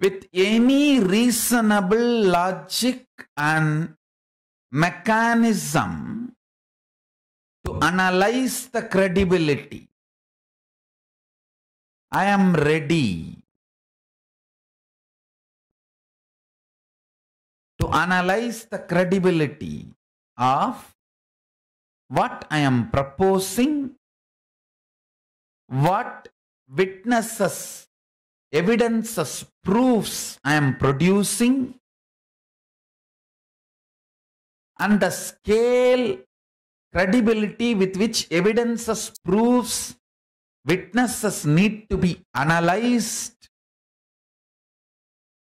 with any reasonable logic and mechanism to analyze the credibility. I am ready to analyze the credibility of what I am proposing, what witnesses evidence as proofs I am producing and the scale credibility with which evidence as proofs witnesses need to be analyzed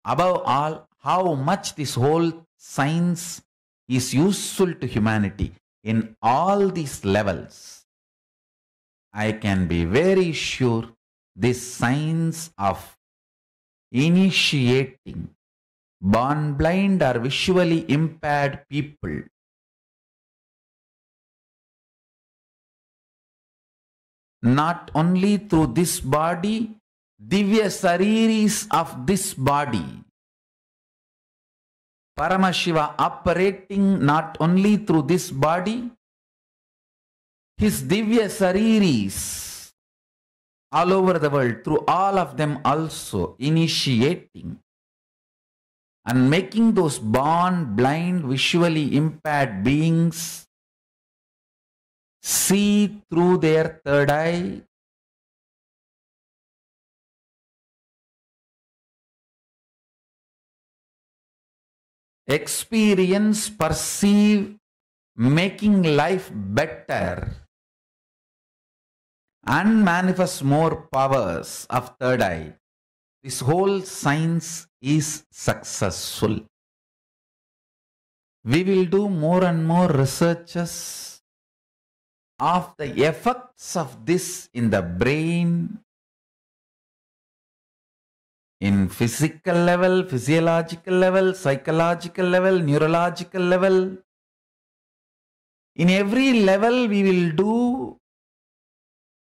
above all how much this whole science is useful to humanity in all these levels i can be very sure the signs of initiating born blind or visually impaired people not only through this body divya sariris of this body Paramashiva operating not only through this body, his divya sariris all over the world, through all of them also initiating and making those born, blind, visually impaired beings see through their third eye. Experience, perceive, making life better and manifest more powers of third eye, this whole science is successful. We will do more and more researches of the effects of this in the brain, in physical level, physiological level, psychological level, neurological level. In every level, we will do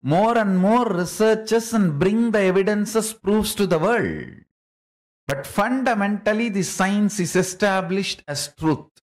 more and more researchers and bring the evidences proofs to the world. But fundamentally, the science is established as truth.